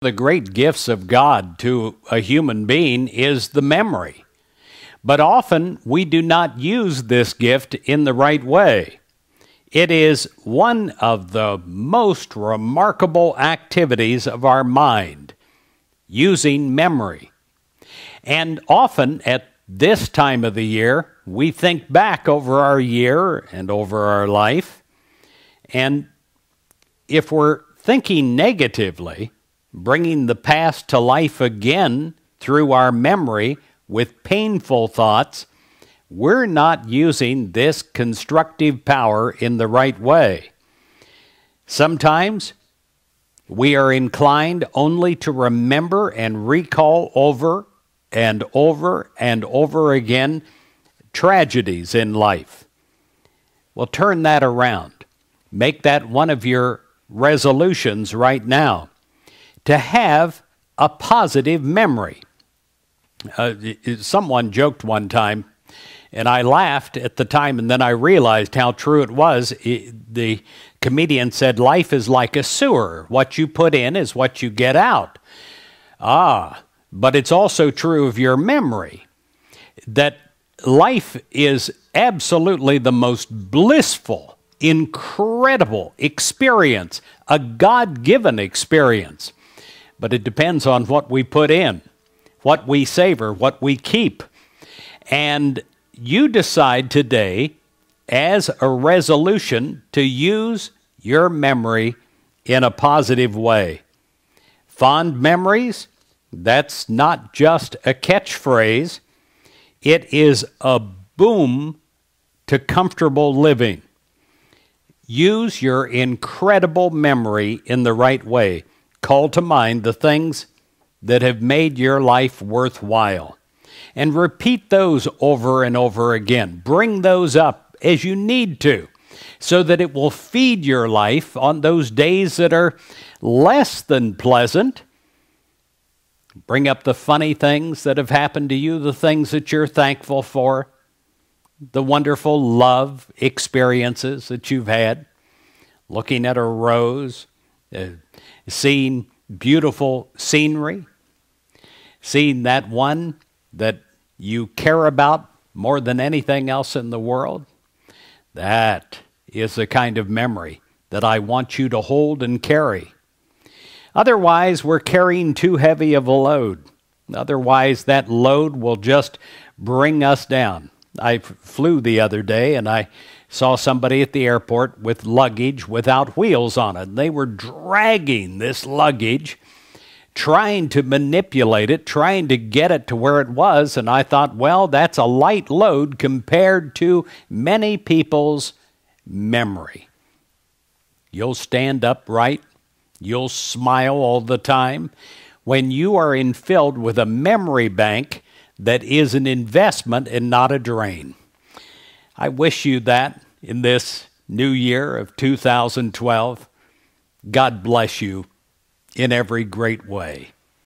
the great gifts of God to a human being is the memory. But often we do not use this gift in the right way. It is one of the most remarkable activities of our mind, using memory. And often at this time of the year, we think back over our year and over our life. And if we're thinking negatively, bringing the past to life again through our memory with painful thoughts, we're not using this constructive power in the right way. Sometimes we are inclined only to remember and recall over and over and over again tragedies in life. Well, turn that around. Make that one of your resolutions right now to have a positive memory. Uh, someone joked one time, and I laughed at the time, and then I realized how true it was. It, the comedian said, Life is like a sewer. What you put in is what you get out. Ah, but it's also true of your memory that life is absolutely the most blissful, incredible experience, a God given experience but it depends on what we put in, what we savor, what we keep. And you decide today, as a resolution, to use your memory in a positive way. Fond memories, that's not just a catchphrase, it is a boom to comfortable living. Use your incredible memory in the right way. Call to mind the things that have made your life worthwhile and repeat those over and over again. Bring those up as you need to so that it will feed your life on those days that are less than pleasant. Bring up the funny things that have happened to you, the things that you're thankful for, the wonderful love experiences that you've had, looking at a rose, uh, seeing beautiful scenery, seeing that one that you care about more than anything else in the world. That is the kind of memory that I want you to hold and carry. Otherwise, we're carrying too heavy of a load. Otherwise, that load will just bring us down. I flew the other day and I saw somebody at the airport with luggage without wheels on it. And they were dragging this luggage, trying to manipulate it, trying to get it to where it was. And I thought, well, that's a light load compared to many people's memory. You'll stand upright, you'll smile all the time. When you are infilled with a memory bank, that is an investment and not a drain. I wish you that in this new year of 2012. God bless you in every great way.